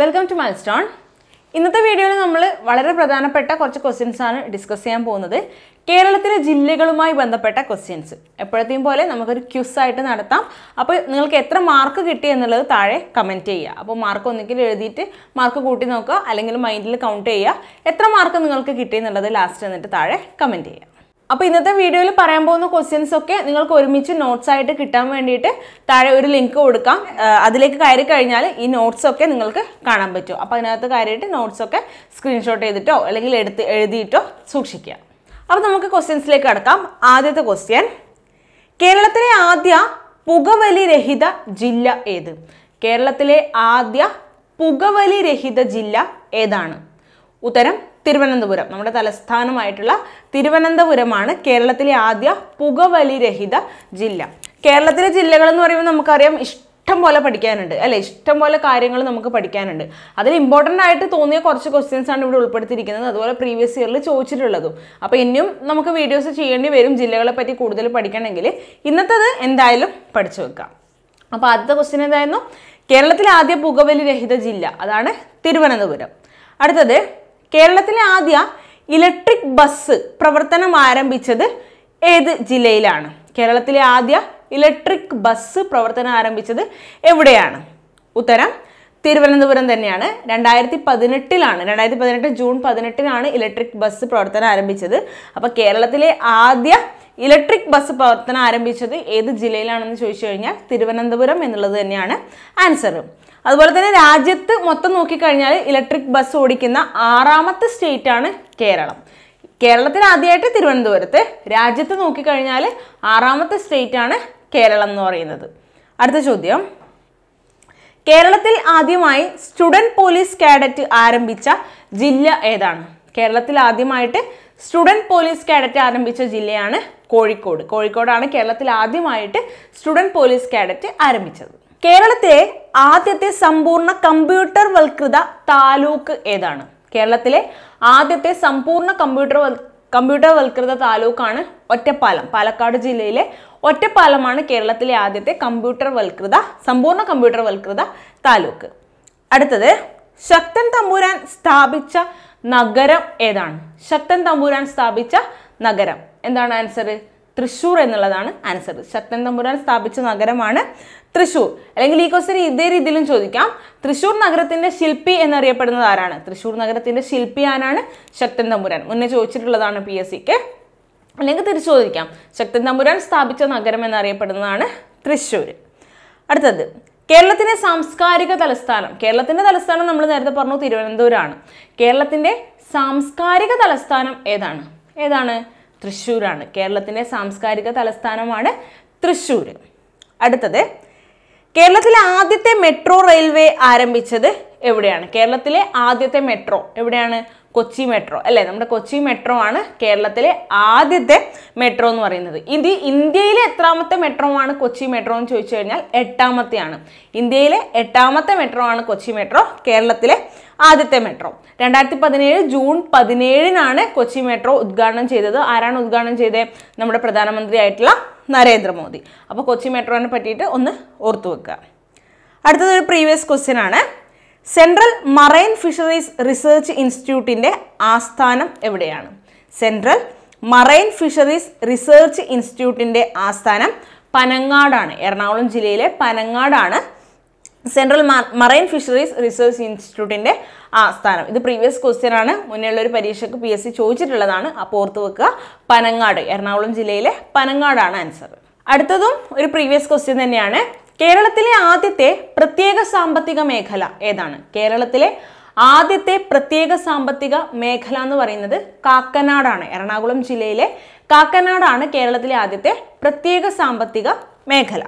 welcome to milestone ഇന്നത്തെ വീഡിയോയിൽ നമ്മൾ വളരെ പ്രധാനപ്പെട്ട കുറച്ച് ക്വസ്റ്റ്യൻസ് ആണ് ഡിസ്കസ് ചെയ്യാൻ പോകുന്നത് കേരളത്തിലെ ജില്ലകളുമായി ബന്ധപ്പെട്ട ക്വസ്റ്റ്യൻസ് എപ്പോഴത്തെയും പോലെ നമുക്കൊരു ക്യൂസ് ആയിട്ട് നടത്താം അപ്പോൾ നിങ്ങൾക്ക് എത്ര മാർക്ക് കിട്ടി എന്നുള്ളത് താഴെ കമൻറ്റ് ചെയ്യുക അപ്പോൾ മാർക്ക് ഒന്നെങ്കിൽ എഴുതിയിട്ട് മാർക്ക് കൂട്ടി നോക്കുക അല്ലെങ്കിൽ മൈൻഡിൽ കൗണ്ട് ചെയ്യുക എത്ര മാർക്ക് നിങ്ങൾക്ക് കിട്ടി എന്നുള്ളത് ലാസ്റ്റ് എന്നിട്ട് താഴെ കമൻറ്റ് ചെയ്യുക അപ്പോൾ ഇന്നത്തെ വീഡിയോയിൽ പറയാൻ പോകുന്ന ക്വസ്റ്റ്യൻസ് ഒക്കെ നിങ്ങൾക്ക് ഒരുമിച്ച് നോട്ട്സ് ആയിട്ട് കിട്ടാൻ വേണ്ടിയിട്ട് താഴെ ഒരു ലിങ്ക് കൊടുക്കാം അതിലേക്ക് കയറി കഴിഞ്ഞാൽ ഈ നോട്ട്സ് ഒക്കെ നിങ്ങൾക്ക് കാണാൻ പറ്റും അപ്പോൾ അതിനകത്ത് കാര്യമായിട്ട് നോട്ട്സ് ഒക്കെ സ്ക്രീൻഷോട്ട് ചെയ്തിട്ടോ അല്ലെങ്കിൽ എടുത്ത് എഴുതിയിട്ടോ സൂക്ഷിക്കുക അപ്പോൾ നമുക്ക് ക്വസ്റ്റ്യൻസിലേക്ക് കടക്കാം ആദ്യത്തെ ക്വസ്റ്റ്യൻ കേരളത്തിലെ ആദ്യ പുകവലി രഹിത ജില്ല ഏത് കേരളത്തിലെ ആദ്യ പുകവലി രഹിത ജില്ല ഏതാണ് ഉത്തരം തിരുവനന്തപുരം നമ്മുടെ തലസ്ഥാനമായിട്ടുള്ള തിരുവനന്തപുരമാണ് കേരളത്തിലെ ആദ്യ പുകവലിരഹിത ജില്ല കേരളത്തിലെ ജില്ലകൾ എന്ന് പറയുമ്പോൾ നമുക്കറിയാം ഇഷ്ടം പോലെ പഠിക്കാനുണ്ട് അല്ലെ ഇഷ്ടം പോലെ കാര്യങ്ങൾ നമുക്ക് പഠിക്കാനുണ്ട് അതിൽ ഇമ്പോർട്ടൻ്റ് ആയിട്ട് തോന്നിയ കുറച്ച് ക്വസ്റ്റ്യൻസ് ആണ് ഇവിടെ ഉൾപ്പെടുത്തിയിരിക്കുന്നത് അതുപോലെ പ്രീവിയസ് ഇയറിൽ ചോദിച്ചിട്ടുള്ളതും അപ്പോൾ ഇനിയും നമുക്ക് വീഡിയോസ് ചെയ്യേണ്ടി വരും ജില്ലകളെ പറ്റി കൂടുതൽ പഠിക്കണമെങ്കിൽ ഇന്നത്തത് എന്തായാലും പഠിച്ചു വെക്കാം അപ്പോൾ ആദ്യത്തെ ക്വസ്റ്റ്യൻ എന്തായിരുന്നു കേരളത്തിലെ ആദ്യ പുകവലി രഹിത ജില്ല അതാണ് തിരുവനന്തപുരം അടുത്തത് കേരളത്തിലെ ആദ്യ ഇലക്ട്രിക് ബസ് പ്രവർത്തനം ആരംഭിച്ചത് ഏത് ജില്ലയിലാണ് കേരളത്തിലെ ആദ്യ ഇലക്ട്രിക് ബസ് പ്രവർത്തനം ആരംഭിച്ചത് എവിടെയാണ് ഉത്തരം തിരുവനന്തപുരം തന്നെയാണ് രണ്ടായിരത്തി പതിനെട്ടിലാണ് രണ്ടായിരത്തി പതിനെട്ട് ജൂൺ പതിനെട്ടിനാണ് ഇലക്ട്രിക് ബസ് പ്രവർത്തനം ആരംഭിച്ചത് അപ്പോൾ കേരളത്തിലെ ആദ്യ ഇലക്ട്രിക് ബസ് പ്രവർത്തനം ആരംഭിച്ചത് ഏത് ജില്ലയിലാണെന്ന് ചോദിച്ചു കഴിഞ്ഞാൽ തിരുവനന്തപുരം എന്നുള്ളത് തന്നെയാണ് ആൻസർ അതുപോലെ തന്നെ രാജ്യത്ത് മൊത്തം നോക്കിക്കഴിഞ്ഞാൽ ഇലക്ട്രിക് ബസ് ഓടിക്കുന്ന ആറാമത്തെ സ്റ്റേറ്റ് ആണ് കേരളം കേരളത്തിൽ ആദ്യമായിട്ട് തിരുവനന്തപുരത്ത് രാജ്യത്ത് നോക്കിക്കഴിഞ്ഞാൽ ആറാമത്തെ സ്റ്റേറ്റ് ആണ് കേരളം എന്ന് പറയുന്നത് അടുത്ത ചോദ്യം കേരളത്തിൽ ആദ്യമായി സ്റ്റുഡൻറ് പോലീസ് കാഡറ്റ് ആരംഭിച്ച ജില്ല ഏതാണ് കേരളത്തിൽ ആദ്യമായിട്ട് സ്റ്റുഡൻറ് പോലീസ് കാഡറ്റ് ആരംഭിച്ച ജില്ലയാണ് കോഴിക്കോട് കോഴിക്കോടാണ് കേരളത്തിൽ ആദ്യമായിട്ട് സ്റ്റുഡൻറ് പോലീസ് കാഡറ്റ് ആരംഭിച്ചത് കേരളത്തിലെ ആദ്യത്തെ സമ്പൂർണ്ണ കമ്പ്യൂട്ടർ വൽകൃത താലൂക്ക് ഏതാണ് കേരളത്തിലെ ആദ്യത്തെ സമ്പൂർണ്ണ കമ്പ്യൂട്ടർ കമ്പ്യൂട്ടർ വൽകൃത താലൂക്കാണ് ഒറ്റപ്പാലം പാലക്കാട് ജില്ലയിലെ ഒറ്റപ്പാലമാണ് കേരളത്തിലെ ആദ്യത്തെ കമ്പ്യൂട്ടർ വൽകൃത സമ്പൂർണ്ണ കമ്പ്യൂട്ടർ വൽകൃത താലൂക്ക് അടുത്തത് ശക്തൻ തമ്പുരാൻ സ്ഥാപിച്ച നഗരം ഏതാണ് ശക്തൻ തമ്പുരാൻ സ്ഥാപിച്ച നഗരം എന്താണ് ആൻസർ തൃശ്ശൂർ എന്നുള്ളതാണ് ആൻസർ ശക്തൻ തമ്പുരാൻ സ്ഥാപിച്ച നഗരമാണ് തൃശ്ശൂർ അല്ലെങ്കിൽ ഈ ക്വസ്റ്റിന് ഇതേ രീതിയിലും ചോദിക്കാം തൃശ്ശൂർ നഗരത്തിന്റെ ശില്പി എന്നറിയപ്പെടുന്നത് ആരാണ് തൃശ്ശൂർ നഗരത്തിന്റെ ശില്പി ആരാണ് ശക്തൻ തമ്പുരാൻ മുന്നേ ചോദിച്ചിട്ടുള്ളതാണ് പി എസ് സിക്ക് അല്ലെങ്കിൽ തിരിച്ചു ചോദിക്കാം ശക്തൻ തമ്പുരാൻ സ്ഥാപിച്ച നഗരം എന്നറിയപ്പെടുന്നതാണ് തൃശ്ശൂർ അടുത്തത് കേരളത്തിന്റെ സാംസ്കാരിക തലസ്ഥാനം കേരളത്തിന്റെ തലസ്ഥാനം നമ്മൾ നേരത്തെ പറഞ്ഞു തിരുവനന്തപുരമാണ് കേരളത്തിന്റെ സാംസ്കാരിക തലസ്ഥാനം ഏതാണ് ഏതാണ് തൃശ്ശൂരാണ് കേരളത്തിൻ്റെ സാംസ്കാരിക തലസ്ഥാനമാണ് തൃശ്ശൂർ അടുത്തത് കേരളത്തിലെ ആദ്യത്തെ മെട്രോ റെയിൽവേ ആരംഭിച്ചത് എവിടെയാണ് കേരളത്തിലെ ആദ്യത്തെ മെട്രോ എവിടെയാണ് കൊച്ചി മെട്രോ അല്ലേ നമ്മുടെ കൊച്ചി മെട്രോ ആണ് കേരളത്തിലെ ആദ്യത്തെ മെട്രോ എന്ന് പറയുന്നത് ഇത് ഇന്ത്യയിലെ എത്രാമത്തെ മെട്രോ ആണ് കൊച്ചി മെട്രോ എന്ന് ചോദിച്ചു കഴിഞ്ഞാൽ എട്ടാമത്തെയാണ് ഇന്ത്യയിലെ എട്ടാമത്തെ മെട്രോ ആണ് കൊച്ചി മെട്രോ കേരളത്തിലെ ആദ്യത്തെ മെട്രോ രണ്ടായിരത്തി പതിനേഴ് ജൂൺ പതിനേഴിനാണ് കൊച്ചി മെട്രോ ഉദ്ഘാടനം ചെയ്തത് ആരാണ് ഉദ്ഘാടനം ചെയ്തത് നമ്മുടെ പ്രധാനമന്ത്രിയായിട്ടുള്ള നരേന്ദ്രമോദി അപ്പോൾ കൊച്ചി മെട്രോനെ പറ്റിയിട്ട് ഒന്ന് ഓർത്തു വെക്കുക അടുത്തത് ഒരു പ്രീവിയസ് ക്വസ്റ്റ്യൻ ആണ് സെൻട്രൽ മറൈൻ ഫിഷറീസ് റിസർച്ച് ഇൻസ്റ്റിറ്റ്യൂട്ടിൻ്റെ ആസ്ഥാനം എവിടെയാണ് സെൻട്രൽ മറൈൻ ഫിഷറീസ് റിസർച്ച് ഇൻസ്റ്റിറ്റ്യൂട്ടിൻ്റെ ആസ്ഥാനം പനങ്ങാടാണ് എറണാകുളം ജില്ലയിലെ പനങ്ങാടാണ് സെൻട്രൽ മറൈൻ ഫിഷറീസ് റിസർച്ച് ഇൻസ്റ്റിറ്റ്യൂട്ടിൻ്റെ ആസ്ഥാനം ഇത് പ്രീവിയസ് ക്വസ്റ്റ്യൻ ആണ് മുന്നേയുള്ള ഒരു പരീക്ഷയ്ക്ക് പി എസ് സി ചോദിച്ചിട്ടുള്ളതാണ് അപ്പോൾ ഓർത്ത് വെക്കുക പനങ്ങാട് എറണാകുളം ജില്ലയിലെ പനങ്ങാടാണ് ആൻസർ അടുത്തതും ഒരു പ്രീവിയസ് ക്വസ്റ്റ്യൻ തന്നെയാണ് കേരളത്തിലെ ആദ്യത്തെ പ്രത്യേക സാമ്പത്തിക മേഖല ഏതാണ് കേരളത്തിലെ ആദ്യത്തെ പ്രത്യേക സാമ്പത്തിക മേഖല എന്ന് പറയുന്നത് കാക്കനാടാണ് എറണാകുളം ജില്ലയിലെ കാക്കനാടാണ് കേരളത്തിലെ ആദ്യത്തെ പ്രത്യേക സാമ്പത്തിക മേഖല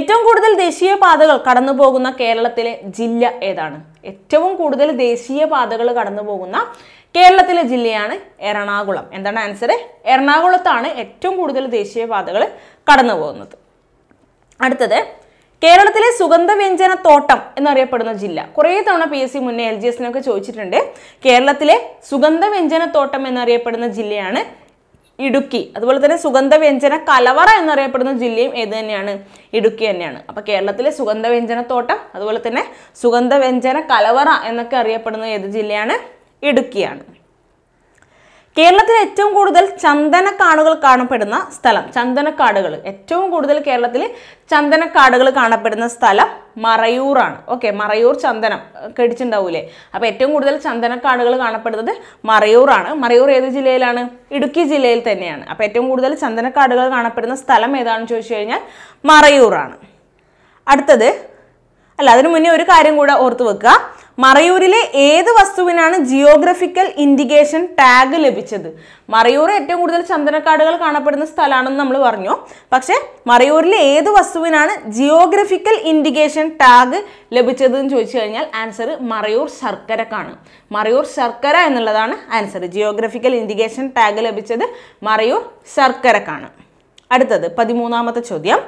ഏറ്റവും കൂടുതൽ ദേശീയ പാതകൾ കടന്നു പോകുന്ന കേരളത്തിലെ ജില്ല ഏതാണ് ഏറ്റവും കൂടുതൽ ദേശീയ പാതകൾ കടന്നു പോകുന്ന കേരളത്തിലെ ജില്ലയാണ് എറണാകുളം എന്താണ് ആൻസർ എറണാകുളത്താണ് ഏറ്റവും കൂടുതൽ ദേശീയ പാതകൾ കടന്നു പോകുന്നത് അടുത്തത് കേരളത്തിലെ സുഗന്ധവ്യഞ്ജന തോട്ടം എന്നറിയപ്പെടുന്ന ജില്ല കുറേ തവണ പി എസ് സി മുന്നേ എൽ ജി എസിനൊക്കെ ചോദിച്ചിട്ടുണ്ട് കേരളത്തിലെ സുഗന്ധവ്യഞ്ജന തോട്ടം എന്നറിയപ്പെടുന്ന ജില്ലയാണ് ഇടുക്കി അതുപോലെ തന്നെ സുഗന്ധവ്യഞ്ജന കലവറ എന്നറിയപ്പെടുന്ന ജില്ലയും ഏത് തന്നെയാണ് ഇടുക്കി തന്നെയാണ് അപ്പോൾ കേരളത്തിലെ സുഗന്ധവ്യഞ്ജന തോട്ടം അതുപോലെ തന്നെ സുഗന്ധവ്യഞ്ജന കലവറ എന്നൊക്കെ അറിയപ്പെടുന്ന ഏത് ജില്ലയാണ് ഇടുക്കിയാണ് കേരളത്തിൽ ഏറ്റവും കൂടുതൽ ചന്ദനക്കാടുകൾ കാണപ്പെടുന്ന സ്ഥലം ചന്ദനക്കാടുകൾ ഏറ്റവും കൂടുതൽ കേരളത്തിൽ ചന്ദനക്കാടുകൾ കാണപ്പെടുന്ന സ്ഥലം മറയൂറാണ് ഓക്കെ മറയൂർ ചന്ദനം കടിച്ചിട്ടുണ്ടാവൂലേ അപ്പോൾ ഏറ്റവും കൂടുതൽ ചന്ദനക്കാടുകൾ കാണപ്പെടുന്നത് മറയൂറാണ് മറയൂർ ഏത് ജില്ലയിലാണ് ഇടുക്കി ജില്ലയിൽ തന്നെയാണ് അപ്പോൾ ഏറ്റവും കൂടുതൽ ചന്ദനക്കാടുകൾ കാണപ്പെടുന്ന സ്ഥലം ഏതാണെന്ന് ചോദിച്ചു കഴിഞ്ഞാൽ മറയൂറാണ് അടുത്തത് അല്ല അതിനു മുന്നേ ഒരു കാര്യം കൂടെ ഓർത്ത് വെക്കുക മറയൂരിലെ ഏത് വസ്തുവിനാണ് ജിയോഗ്രഫിക്കൽ ഇൻഡിക്കേഷൻ ടാഗ് ലഭിച്ചത് മറയൂർ ഏറ്റവും കൂടുതൽ ചന്ദനക്കാടുകൾ കാണപ്പെടുന്ന സ്ഥലമാണെന്ന് നമ്മൾ പറഞ്ഞു പക്ഷേ മറയൂരിലെ ഏത് വസ്തുവിനാണ് ജിയോഗ്രഫിക്കൽ ഇൻഡിക്കേഷൻ ടാഗ് ലഭിച്ചത് എന്ന് ചോദിച്ചു കഴിഞ്ഞാൽ ആൻസർ മറയൂർ ശർക്കരക്കാണ് മറയൂർ ശർക്കര എന്നുള്ളതാണ് ആൻസർ ജിയോഗ്രഫിക്കൽ ഇൻഡിക്കേഷൻ ടാഗ് ലഭിച്ചത് മറയൂർ ശർക്കരക്കാണ് അടുത്തത് പതിമൂന്നാമത്തെ ചോദ്യം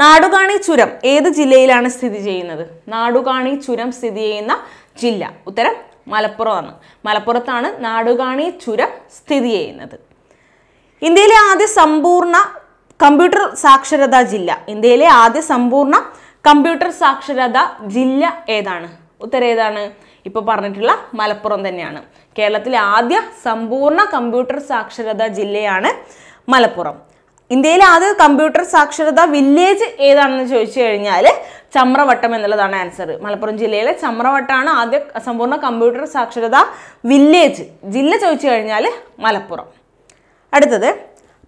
നാടുകാണി ചുരം ഏത് ജില്ലയിലാണ് സ്ഥിതി ചെയ്യുന്നത് നാടുകാണി ചുരം സ്ഥിതി ചെയ്യുന്ന ജില്ല ഉത്തരം മലപ്പുറമാണ് മലപ്പുറത്താണ് നാടുകാണി ചുരം സ്ഥിതി ചെയ്യുന്നത് ഇന്ത്യയിലെ ആദ്യ സമ്പൂർണ്ണ കമ്പ്യൂട്ടർ സാക്ഷരതാ ജില്ല ഇന്ത്യയിലെ ആദ്യ സമ്പൂർണ്ണ കമ്പ്യൂട്ടർ സാക്ഷരതാ ജില്ല ഏതാണ് ഉത്തരം ഏതാണ് ഇപ്പോൾ പറഞ്ഞിട്ടുള്ള മലപ്പുറം തന്നെയാണ് കേരളത്തിലെ ആദ്യ സമ്പൂർണ്ണ കമ്പ്യൂട്ടർ സാക്ഷരതാ ജില്ലയാണ് മലപ്പുറം ഇന്ത്യയിൽ ആദ്യ കമ്പ്യൂട്ടർ സാക്ഷരത വില്ലേജ് ഏതാണെന്ന് ചോദിച്ചു കഴിഞ്ഞാൽ ചമ്രവട്ടം എന്നുള്ളതാണ് ആൻസർ മലപ്പുറം ജില്ലയിലെ ചമ്രവട്ടമാണ് ആദ്യ സമ്പൂർണ്ണ കമ്പ്യൂട്ടർ സാക്ഷരത വില്ലേജ് ജില്ല ചോദിച്ചു കഴിഞ്ഞാൽ മലപ്പുറം അടുത്തത്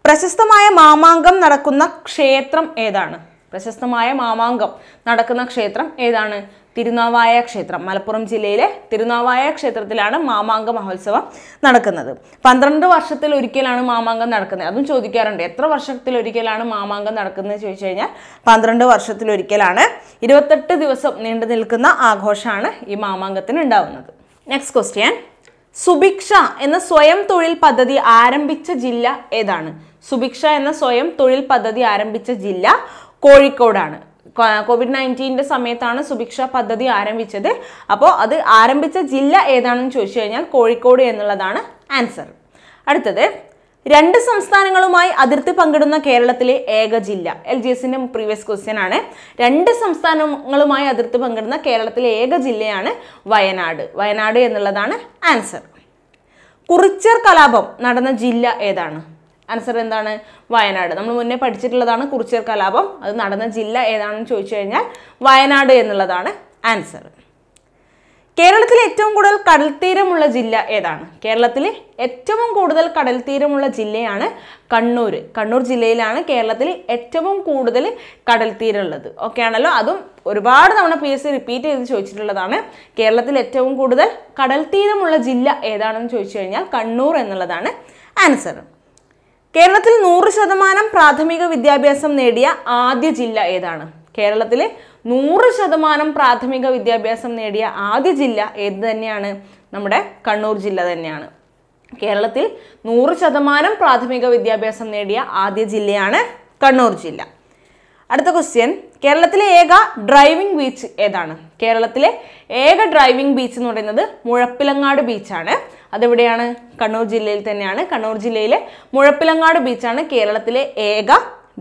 പ്രശസ്തമായ മാമാങ്കം നടക്കുന്ന ക്ഷേത്രം ഏതാണ് പ്രശസ്തമായ മാമാങ്കം നടക്കുന്ന ക്ഷേത്രം ഏതാണ് തിരുനാവായ ക്ഷേത്രം മലപ്പുറം ജില്ലയിലെ തിരുനാവായ ക്ഷേത്രത്തിലാണ് മാമാങ്ക മഹോത്സവം നടക്കുന്നത് പന്ത്രണ്ട് വർഷത്തിൽ ഒരിക്കലാണ് മാമാങ്കം നടക്കുന്നത് അതും ചോദിക്കാറുണ്ട് എത്ര വർഷത്തിൽ ഒരിക്കലാണ് മാമാങ്കം നടക്കുന്നത് ചോദിച്ചു കഴിഞ്ഞാൽ പന്ത്രണ്ട് വർഷത്തിൽ ഒരിക്കലാണ് ഇരുപത്തെട്ട് ദിവസം നീണ്ടു നിൽക്കുന്ന ആഘോഷമാണ് ഈ മാമാങ്കത്തിന് ഉണ്ടാവുന്നത് നെക്സ്റ്റ് ക്വസ്റ്റ്യൻ സുഭിക്ഷ എന്ന സ്വയം തൊഴിൽ പദ്ധതി ആരംഭിച്ച ജില്ല ഏതാണ് സുഭിക്ഷ എന്ന സ്വയം തൊഴിൽ പദ്ധതി ആരംഭിച്ച ജില്ല കോഴിക്കോടാണ് കോവിഡ് നയൻറ്റീൻ്റെ സമയത്താണ് സുഭിക്ഷ പദ്ധതി ആരംഭിച്ചത് അപ്പോൾ അത് ആരംഭിച്ച ജില്ല ഏതാണെന്ന് ചോദിച്ചു കഴിഞ്ഞാൽ കോഴിക്കോട് എന്നുള്ളതാണ് ആൻസർ അടുത്തത് രണ്ട് സംസ്ഥാനങ്ങളുമായി അതിർത്തി പങ്കിടുന്ന കേരളത്തിലെ ഏക ജില്ല എൽ ജി എസിൻ്റെ പ്രീവിയസ് ക്വസ്റ്റ്യൻ ആണ് രണ്ട് സംസ്ഥാനങ്ങളുമായി അതിർത്തി പങ്കിടുന്ന കേരളത്തിലെ ഏക ജില്ലയാണ് വയനാട് വയനാട് എന്നുള്ളതാണ് ആൻസർ കുറിച്ചർ കലാപം നടന്ന ജില്ല ഏതാണ് ആൻസർ എന്താണ് വയനാട് നമ്മൾ മുന്നേ പഠിച്ചിട്ടുള്ളതാണ് കുറിച്യർ കലാപം അത് നടന്ന ജില്ല ഏതാണെന്ന് ചോദിച്ചു കഴിഞ്ഞാൽ വയനാട് എന്നുള്ളതാണ് ആൻസർ കേരളത്തിൽ ഏറ്റവും കൂടുതൽ കടൽ തീരമുള്ള ജില്ല ഏതാണ് കേരളത്തിലെ ഏറ്റവും കൂടുതൽ കടൽ തീരമുള്ള ജില്ലയാണ് കണ്ണൂർ കണ്ണൂർ ജില്ലയിലാണ് കേരളത്തിൽ ഏറ്റവും കൂടുതൽ കടൽ ഉള്ളത് ഓക്കെ ആണല്ലോ അതും ഒരുപാട് തവണ പി എസ് സി റിപ്പീറ്റ് ചെയ്ത് ചോദിച്ചിട്ടുള്ളതാണ് കേരളത്തിൽ ഏറ്റവും കൂടുതൽ കടൽ തീരമുള്ള ജില്ല ഏതാണെന്ന് ചോദിച്ചു കഴിഞ്ഞാൽ കണ്ണൂർ എന്നുള്ളതാണ് ആൻസർ കേരളത്തിൽ നൂറ് ശതമാനം പ്രാഥമിക വിദ്യാഭ്യാസം നേടിയ ആദ്യ ജില്ല ഏതാണ് കേരളത്തിൽ നൂറ് ശതമാനം പ്രാഥമിക വിദ്യാഭ്യാസം നേടിയ ആദ്യ ജില്ല ഏത് തന്നെയാണ് നമ്മുടെ കണ്ണൂർ ജില്ല തന്നെയാണ് കേരളത്തിൽ നൂറ് ശതമാനം പ്രാഥമിക വിദ്യാഭ്യാസം നേടിയ ആദ്യ ജില്ലയാണ് കണ്ണൂർ ജില്ല അടുത്ത ക്വസ്റ്റ്യൻ കേരളത്തിലെ ഏക ഡ്രൈവിംഗ് ബീച്ച് ഏതാണ് കേരളത്തിലെ ഏക ഡ്രൈവിംഗ് ബീച്ച് എന്ന് പറയുന്നത് മുഴപ്പിലങ്ങാട് ബീച്ചാണ് അതെവിടെയാണ് കണ്ണൂർ ജില്ലയിൽ തന്നെയാണ് കണ്ണൂർ ജില്ലയിലെ മുഴപ്പിലങ്ങാട് ബീച്ചാണ് കേരളത്തിലെ ഏക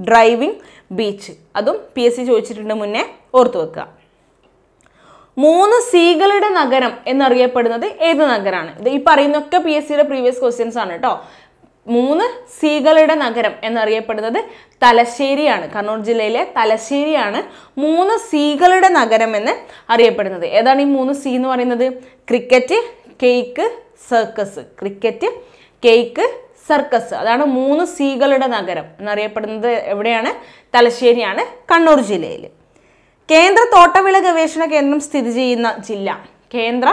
ഡ്രൈവിംഗ് ബീച്ച് അതും പി എസ് സി ചോദിച്ചിട്ടുണ്ട് മുന്നേ ഓർത്തു വെക്കുക മൂന്ന് സീകളുടെ നഗരം എന്നറിയപ്പെടുന്നത് ഏത് നഗരമാണ് ഇത് ഈ പറയുന്നൊക്കെ പി എസ് സിയുടെ പ്രീവിയസ് ക്വസ്റ്റ്യൻസ് ആണ് കേട്ടോ മൂന്ന് സീകളുടെ നഗരം എന്നറിയപ്പെടുന്നത് തലശ്ശേരിയാണ് കണ്ണൂർ ജില്ലയിലെ തലശ്ശേരിയാണ് മൂന്ന് സീകളുടെ നഗരം എന്ന് അറിയപ്പെടുന്നത് ഏതാണ് ഈ മൂന്ന് സി എന്ന് പറയുന്നത് cricket cake circus cricket cake circus അതാണ് മൂന്ന് സീകളുടെ നഗരം എന്നറിയപ്പെടുന്നത് എവിടെയാണ് തലശ്ശേരിയാണ് കണ്ണൂർ ജില്ലയിൽ കേന്ദ്ര തോട്ടവിള ഗവേഷണ കേന്ദ്രം സ്ഥിതി ചെയ്യുന്ന ജില്ല കേന്ദ്ര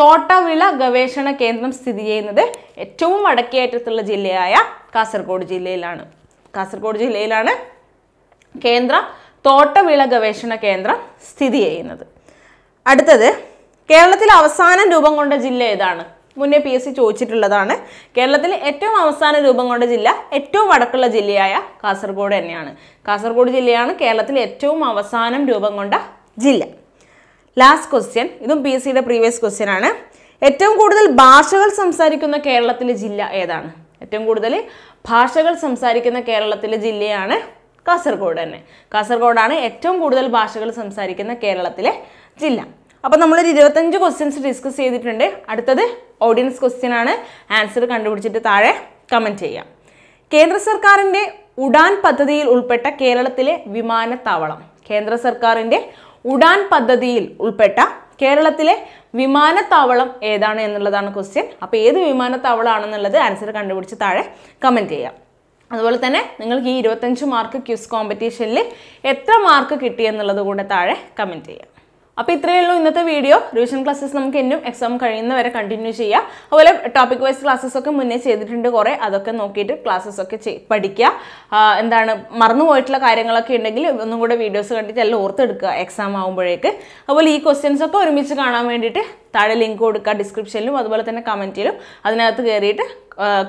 തോട്ടവിള ഗവേഷണ കേന്ദ്രം സ്ഥിതി ചെയ്യുന്നത് ഏറ്റവും വടക്കേറ്റത്തുള്ള ജില്ലയായ കാസർഗോഡ് ജില്ലയിലാണ് കാസർഗോഡ് ജില്ലയിലാണ് കേന്ദ്ര തോട്ടവിള ഗവേഷണ കേന്ദ്രം സ്ഥിതി ചെയ്യുന്നത് അടുത്തത് കേരളത്തിൽ അവസാനം രൂപം കൊണ്ട ജില്ല ഏതാണ് മുന്നേ പി എസ് സി ചോദിച്ചിട്ടുള്ളതാണ് കേരളത്തിലെ ഏറ്റവും അവസാന രൂപം കൊണ്ട ജില്ല ഏറ്റവും വടക്കുള്ള ജില്ലയായ കാസർഗോഡ് തന്നെയാണ് കാസർഗോഡ് ജില്ലയാണ് കേരളത്തിൽ ഏറ്റവും അവസാനം രൂപം കൊണ്ട ജില്ല ലാസ്റ്റ് ക്വസ്റ്റ്യൻ ഇതും പി എസ് സിയുടെ പ്രീവിയസ് ക്വസ്റ്റ്യൻ ആണ് ഏറ്റവും കൂടുതൽ ഭാഷകൾ സംസാരിക്കുന്ന കേരളത്തിലെ ജില്ല ഏതാണ് ഏറ്റവും കൂടുതൽ ഭാഷകൾ സംസാരിക്കുന്ന കേരളത്തിലെ ജില്ലയാണ് കാസർഗോഡ് തന്നെ കാസർഗോഡാണ് ഏറ്റവും കൂടുതൽ ഭാഷകൾ സംസാരിക്കുന്ന കേരളത്തിലെ ജില്ല അപ്പോൾ നമ്മളൊരു ഇരുപത്തഞ്ച് ക്വസ്റ്റ്യൻസ് ഡിസ്കസ് ചെയ്തിട്ടുണ്ട് അടുത്തത് ഓഡിയൻസ് ക്വസ്റ്റ്യൻ ആണ് ആൻസർ കണ്ടുപിടിച്ചിട്ട് താഴെ കമൻറ്റ് ചെയ്യാം കേന്ദ്ര സർക്കാരിൻ്റെ ഉഡാൻ പദ്ധതിയിൽ ഉൾപ്പെട്ട കേരളത്തിലെ വിമാനത്താവളം കേന്ദ്ര സർക്കാരിൻ്റെ ഉഡാൻ പദ്ധതിയിൽ ഉൾപ്പെട്ട കേരളത്തിലെ വിമാനത്താവളം ഏതാണ് എന്നുള്ളതാണ് ക്വസ്റ്റ്യൻ അപ്പോൾ ഏത് വിമാനത്താവളമാണെന്നുള്ളത് ആൻസർ കണ്ടുപിടിച്ച് താഴെ കമൻറ്റ് ചെയ്യാം അതുപോലെ തന്നെ നിങ്ങൾക്ക് ഈ ഇരുപത്തഞ്ച് മാർക്ക് ക്യൂസ് കോമ്പറ്റീഷനിൽ എത്ര മാർക്ക് കിട്ടി കൂടെ താഴെ കമൻറ്റ് ചെയ്യാം അപ്പോൾ ഇത്രയേ ഉള്ളൂ ഇന്നത്തെ വീഡിയോ റിവിഷൻ ക്ലാസ്സസ് നമുക്ക് എന്നും എക്സാം കഴിയുന്നവരെ കണ്ടിന്യൂ ചെയ്യുക അതുപോലെ ടോപ്പിക് വൈസ് ക്ലാസ്സസ് ഒക്കെ മുന്നേ ചെയ്തിട്ടുണ്ട് കുറേ അതൊക്കെ നോക്കിയിട്ട് ക്ലാസ്സസ് ഒക്കെ പഠിക്കുക എന്താണ് മറന്നു പോയിട്ടുള്ള കാര്യങ്ങളൊക്കെ ഉണ്ടെങ്കിൽ ഒന്നും കൂടെ വീഡിയോസ് കണ്ടിട്ട് എല്ലാം ഓർത്തെടുക്കുക എക്സാം ആകുമ്പോഴേക്ക് അതുപോലെ ഈ ക്വസ്റ്റ്യൻസ് ഒക്കെ ഒരുമിച്ച് കാണാൻ വേണ്ടിയിട്ട് താഴെ ലിങ്ക് കൊടുക്കുക ഡിസ്ക്രിപ്ഷനിലും അതുപോലെ തന്നെ കമൻറ്റിലും അതിനകത്ത് കയറിയിട്ട്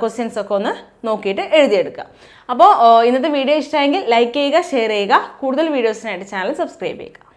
ക്വസ്റ്റ്യൻസ് ഒക്കെ ഒന്ന് നോക്കിയിട്ട് എഴുതിയെടുക്കുക അപ്പോൾ ഇന്നത്തെ വീഡിയോ ഇഷ്ടമായെങ്കിൽ ലൈക്ക് ചെയ്യുക ഷെയർ ചെയ്യുക കൂടുതൽ വീഡിയോസിനായിട്ട് ചാനൽ സബ്സ്ക്രൈബ് ചെയ്യുക